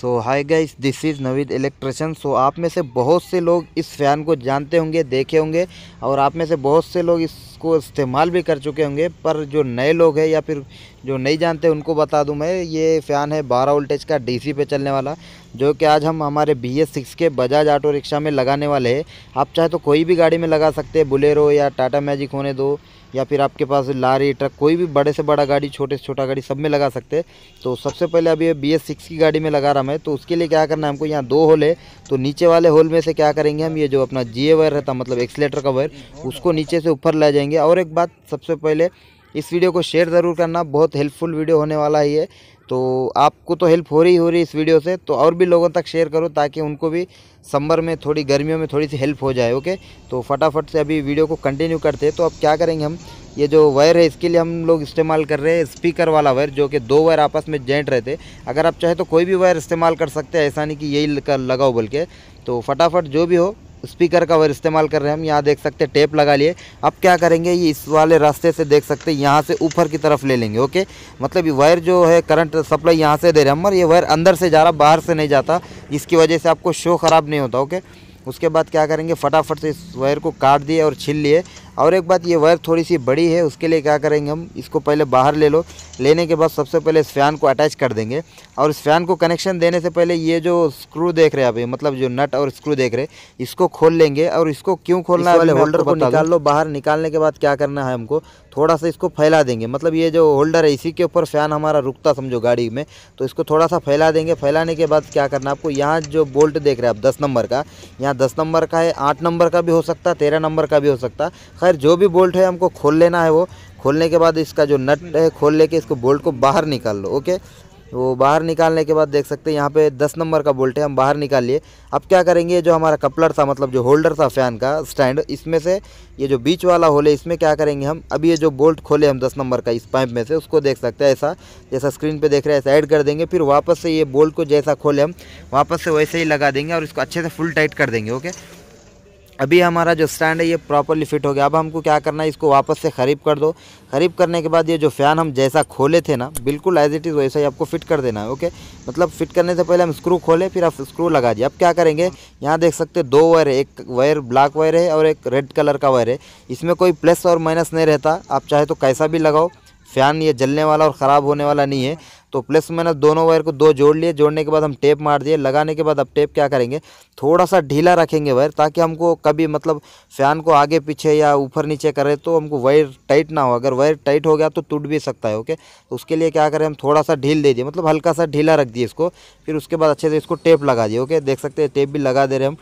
so hi guys this is Naveed electrician so आप में से बहुत से लोग इस फ़ैन को जानते होंगे देखे होंगे और आप में से बहुत से लोग इसको इस्तेमाल भी कर चुके होंगे पर जो नए लोग हैं या फिर जो नहीं जानते उनको बता दूं मैं ये फ़ैन है 12 वोल्टेज का डीसी पे चलने वाला जो कि आज हम हमारे बी एस सिक्स के बजाज ऑटो रिक्शा में लगाने वाले हैं आप चाहे तो कोई भी गाड़ी में लगा सकते हैं बुलेरो या टाटा मैजिक होने दो या फिर आपके पास लारी ट्रक कोई भी बड़े से बड़ा गाड़ी छोटे से छोटा गाड़ी सब में लगा सकते हैं तो सबसे पहले अभी बी एस सिक्स की गाड़ी में लगा रहा मैं तो उसके लिए क्या करना है हमको यहाँ दो होल है तो नीचे वाले होल में से क्या करेंगे हम ये जो अपना जी ए वायर रहता मतलब एक्सलेटर का वायर उसको नीचे से ऊपर ले जाएंगे और एक बात सबसे पहले इस वीडियो को शेयर ज़रूर करना बहुत हेल्पफुल वीडियो होने वाला ही है तो आपको तो हेल्प हो रही हो रही इस वीडियो से तो और भी लोगों तक शेयर करो ताकि उनको भी समर में थोड़ी गर्मियों में थोड़ी सी हेल्प हो जाए ओके तो फटाफट से अभी वीडियो को कंटिन्यू करते हैं तो अब क्या करेंगे हम ये जो वायर है इसके लिए हम लोग इस्तेमाल कर रहे हैं स्पीकर वाला वायर जो कि दो वायर आपस में जेंट रहते अगर आप चाहे तो कोई भी वायर इस्तेमाल कर सकते हैं ऐसा नहीं कि यही लगाओ बोल के तो फटाफट जो भी हो स्पीकर का वायर इस्तेमाल कर रहे हैं हम यहाँ देख सकते हैं टेप लगा लिए अब क्या करेंगे ये इस वाले रास्ते से देख सकते हैं यहाँ से ऊपर की तरफ ले लेंगे ओके मतलब ये वायर जो है करंट सप्लाई यहाँ से दे रहे हैं हम और ये वायर अंदर से जा रहा बाहर से नहीं जाता जिसकी वजह से आपको शो ख़राब नहीं होता ओके उसके बाद क्या करेंगे फटाफट से इस वायर को काट दिए और छिल लिए और एक बात ये वायर थोड़ी सी बड़ी है उसके लिए क्या करेंगे हम इसको पहले बाहर ले लो लेने के बाद सबसे पहले इस फैन को अटैच कर देंगे और इस फैन को कनेक्शन देने से पहले ये जो स्क्रू देख रहे हैं आप ये मतलब जो नट और स्क्रू देख रहे हैं इसको खोल लेंगे और इसको क्यों खोलना है होल्डर को निकाल लो बाहर निकालने के बाद क्या करना है हमको थोड़ा सा इसको फैला देंगे मतलब ये जो होल्डर है इसी के ऊपर फैन हमारा रुकता समझो गाड़ी में तो इसको थोड़ा सा फैला देंगे फैलाने के बाद क्या करना है आपको यहाँ जो बोल्ट देख रहे हैं आप दस नंबर का यहाँ दस नंबर का है आठ नंबर का भी हो सकता है तेरह नंबर का भी हो सकता है खैर जो भी बोल्ट है हमको खोल लेना है वो खोलने के बाद इसका जो नट है खोल लेके इसको बोल्ट को बाहर निकाल लो ओके वो बाहर निकालने के बाद देख सकते हैं यहाँ पे दस नंबर का बोल्ट है हम बाहर निकाल लिए अब क्या करेंगे जो हमारा कपलर था मतलब जो होल्डर था फ़ैन का स्टैंड इसमें से ये जो बीच वाला होल है इसमें क्या करेंगे हम अभी ये जो बोल्ट खोले हम दस नंबर का इस पाइप में से उसको देख सकते हैं ऐसा जैसा स्क्रीन पर देख रहे हैं ऐसा ऐड कर देंगे फिर वापस से ये बोल्ट को जैसा खोले हम वापस से वैसे ही लगा देंगे और इसको अच्छे से फुल टाइट कर देंगे ओके अभी हमारा जो स्टैंड है ये प्रॉपरली फिट हो गया अब हमको क्या करना है इसको वापस से खरीब कर दो खरीब करने के बाद ये जो फ़ैन हम जैसा खोले थे ना बिल्कुल एज इट इज़ वैसा ही आपको फिट कर देना है ओके मतलब फिट करने से पहले हम स्क्रू खोले फिर आप स्क्रू लगा दिए अब क्या करेंगे यहाँ देख सकते दो वायर है एक वायर ब्लैक वायर है और एक रेड कलर का वायर है इसमें कोई प्लस और माइनस नहीं रहता आप चाहे तो कैसा भी लगाओ फ़ैन ये जलने वाला और ख़राब होने वाला नहीं है तो प्लस माइनस दोनों वायर को दो जोड़ लिए जोड़ने के बाद हम टेप मार दिए लगाने के बाद अब टेप क्या करेंगे थोड़ा सा ढीला रखेंगे वायर ताकि हमको कभी मतलब फ़ैन को आगे पीछे या ऊपर नीचे करें तो हमको वायर टाइट ना हो अगर वायर टाइट हो गया तो टूट भी सकता है ओके तो उसके लिए क्या करें हम थोड़ा सा ढील दे दिए मतलब हल्का सा ढीला रख दिए इसको फिर उसके बाद अच्छे से इसको टेप लगा दिए ओके देख सकते हैं टेप भी लगा दे रहे हम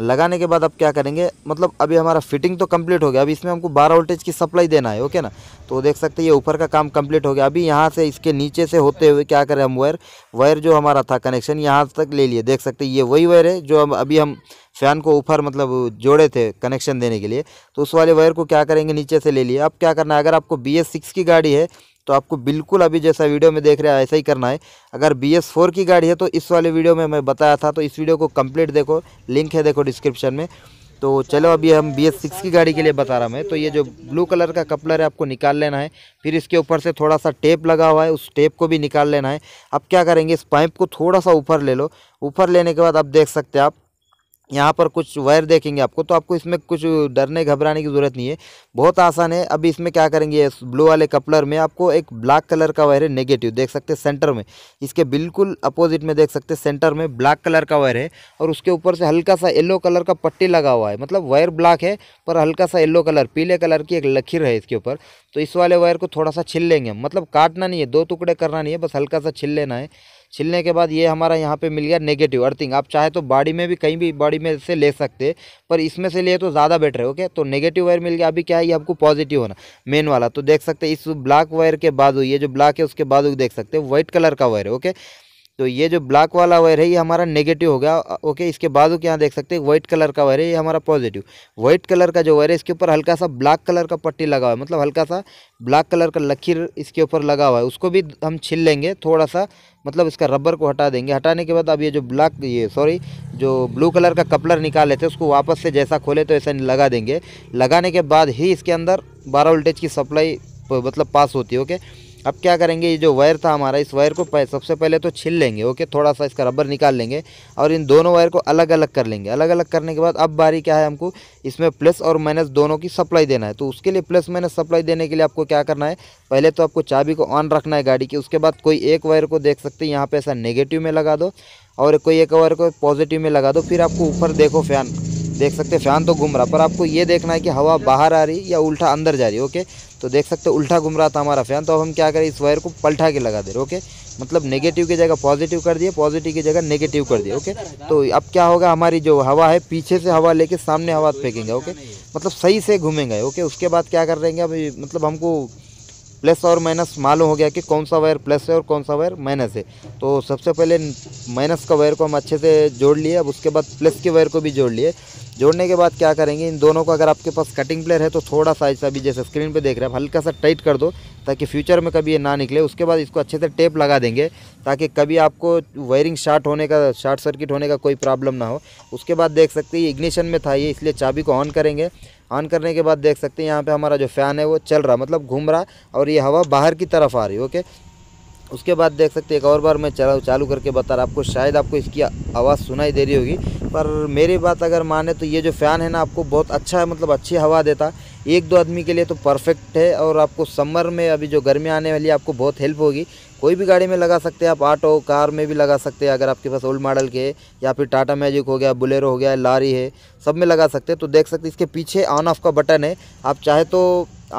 लगाने के बाद अब क्या करेंगे मतलब अभी हमारा फिटिंग तो कंप्लीट हो गया अभी इसमें हमको 12 वोल्टेज की सप्लाई देना है ओके ना तो देख सकते हैं ये ऊपर का काम कंप्लीट हो गया अभी यहाँ से इसके नीचे से होते हुए क्या करें हम वायर वायर जो हमारा था कनेक्शन यहाँ तक ले लिए देख सकते हैं ये वही वायर है जो हम अभी हम फ़ैन को ऊपर मतलब जोड़े थे कनेक्शन देने के लिए तो उस वाले वायर को क्या करेंगे नीचे से ले लिए अब क्या करना है अगर आपको बी एस सिक्स की गाड़ी है तो आपको बिल्कुल अभी जैसा वीडियो में देख रहे हैं ऐसा ही करना है अगर बी एस फोर की गाड़ी है तो इस वाले वीडियो में मैं बताया था तो इस वीडियो को कंप्लीट देखो लिंक है देखो डिस्क्रिप्शन में तो चलो अभी हम बी एस सिक्स की गाड़ी के लिए बता रहा मैं तो ये जो ब्लू कलर का कपलर है आपको निकाल लेना है फिर इसके ऊपर से थोड़ा सा टेप लगा हुआ है उस टेप को भी निकाल लेना है अब क्या करेंगे इस पाइप को थोड़ा सा ऊपर ले लो ऊपर लेने के बाद अब देख सकते हैं आप यहाँ पर कुछ वायर देखेंगे आपको तो आपको इसमें कुछ डरने घबराने की ज़रूरत नहीं है बहुत आसान है अभी इसमें क्या करेंगे ब्लू वाले कपलर में आपको एक ब्लैक कलर का वायर है नेगेटिव देख सकते हैं सेंटर में इसके बिल्कुल अपोजिट में देख सकते हैं सेंटर में ब्लैक कलर का वायर है और उसके ऊपर से हल्का सा येलो कलर का पट्टी लगा हुआ है मतलब वायर ब्लैक है पर हल्का सा येलो कलर पीले कलर की एक लकीर है इसके ऊपर तो इस वाले वायर को थोड़ा सा छिल लेंगे मतलब काटना नहीं है दो टुकड़े करना नहीं है बस हल्का सा छिल लेना है छिलने के बाद ये हमारा यहाँ पे मिल गया नेगेटिव अर्थिंग आप चाहे तो बॉडी में भी कहीं भी बॉडी में से ले सकते पर इसमें से लिए तो ज़्यादा बेटर है ओके तो नेगेटिव वायर मिल गया अभी क्या है ये आपको पॉजिटिव होना मेन वाला तो देख सकते इस ब्लैक वायर के बाद ये जो ब्लैक है उसके बाद देख सकते हैं व्हाइट कलर का वायर है ओके तो ये जो ब्लैक वाला वायर है ये हमारा नेगेटिव हो गया ओके इसके बाद वो क्या देख सकते हैं व्हाइट कलर का वायर है ये हमारा पॉजिटिव व्हाइट कलर का जो वायर है इसके ऊपर हल्का सा ब्लैक कलर का पट्टी लगा हुआ है मतलब हल्का सा ब्लैक कलर का लकीर इसके ऊपर लगा हुआ है उसको भी हम छिल लेंगे थोड़ा सा मतलब इसका रबर को हटा देंगे हटाने के बाद अब ये जो ब्लैक ये सॉरी जो ब्लू कलर का कपलर निकाल लेते हैं उसको वापस से जैसा खोले तो ऐसा लगा देंगे लगाने के बाद ही इसके अंदर बारह वोल्टेज की सप्लाई मतलब पास होती है ओके अब क्या करेंगे ये जो वायर था हमारा इस वायर को सबसे पहले तो छील लेंगे ओके थोड़ा सा इसका रबर निकाल लेंगे और इन दोनों वायर को अलग अलग कर लेंगे अलग अलग करने के बाद अब बारी क्या है हमको इसमें प्लस और माइनस दोनों की सप्लाई देना है तो उसके लिए प्लस माइनस सप्लाई देने के लिए आपको क्या करना है पहले तो आपको चाबी को ऑन रखना है गाड़ी की उसके बाद कोई एक वायर को देख सकते यहाँ पर ऐसा नेगेटिव में लगा दो और कोई एक वायर को पॉजिटिव में लगा दो फिर आपको ऊपर देखो फैन देख सकते फैन तो घूम रहा पर आपको ये देखना है कि हवा बाहर आ रही या उल्टा अंदर जा रही ओके तो देख सकते उल्टा घूम रहा था हमारा फैन तो अब हम क्या करें इस वायर को पलटा के लगा दे रहे ओके मतलब नेगेटिव की जगह पॉजिटिव कर दिए पॉजिटिव की जगह नेगेटिव कर दिए ओके तो अब क्या होगा हमारी जो हवा है पीछे से हवा लेके सामने हवा फेंकेंगे ओके मतलब सही से घूमेंगे ओके उसके बाद क्या कर हैं अभी मतलब हमको प्लस और माइनस मालूम हो गया कि कौन सा वायर प्लस है और कौन सा वायर माइनस है तो सबसे पहले माइनस का वायर को हम अच्छे से जोड़ लिए अब उसके बाद प्लस के वायर को भी जोड़ लिए जोड़ने के बाद क्या करेंगे इन दोनों को अगर आपके पास कटिंग प्लेयर है तो थोड़ा सा ऐसा भी जैसे स्क्रीन पे देख रहे हैं हल्का सा टाइट कर दो ताकि फ्यूचर में कभी ये ना निकले उसके बाद इसको अच्छे से टेप लगा देंगे ताकि कभी आपको वायरिंग शार्ट होने का शार्ट सर्किट होने का कोई प्रॉब्लम ना हो उसके बाद देख सकते हैं इग्निशन में था ये इसलिए चाबी को ऑन करेंगे ऑन करने के बाद देख सकते हैं यहाँ पे हमारा जो फ़ैन है वो चल रहा मतलब घूम रहा और ये हवा बाहर की तरफ आ रही है ओके उसके बाद देख सकते हैं एक और बार मैं चला चालू करके बता रहा आपको शायद आपको इसकी आवाज़ सुनाई दे रही होगी पर मेरी बात अगर माने तो ये जो फ़ैन है ना आपको बहुत अच्छा है मतलब अच्छी हवा देता एक दो आदमी के लिए तो परफेक्ट है और आपको समर में अभी जो गर्मी आने वाली है आपको बहुत हेल्प होगी कोई भी गाड़ी में लगा सकते हैं आप ऑटो कार में भी लगा सकते हैं अगर आपके पास ओल्ड मॉडल के या फिर टाटा मैजिक हो गया बुलेरो हो गया लारी है सब में लगा सकते हैं तो देख सकते इसके पीछे ऑन ऑफ का बटन है आप चाहे तो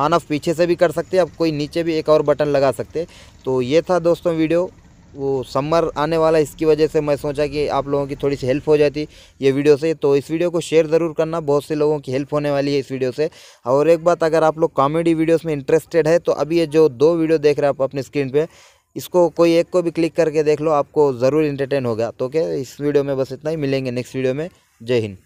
ऑन ऑफ पीछे से भी कर सकते हैं आप कोई नीचे भी एक और बटन लगा सकते तो ये था दोस्तों वीडियो वो समर आने वाला इसकी वजह से मैं सोचा कि आप लोगों की थोड़ी सी हेल्प हो जाती ये वीडियो से तो इस वीडियो को शेयर ज़रूर करना बहुत से लोगों की हेल्प होने वाली है इस वीडियो से और एक बात अगर आप लोग कॉमेडी वीडियोस में इंटरेस्टेड है तो अभी ये जो दो वीडियो देख रहे हैं आप अपने स्क्रीन पर इसको कोई एक को भी क्लिक करके देख लो आपको ज़रूर इंटरटेन होगा तो क्या इस वीडियो में बस इतना ही मिलेंगे नेक्स्ट वीडियो में जय हिंद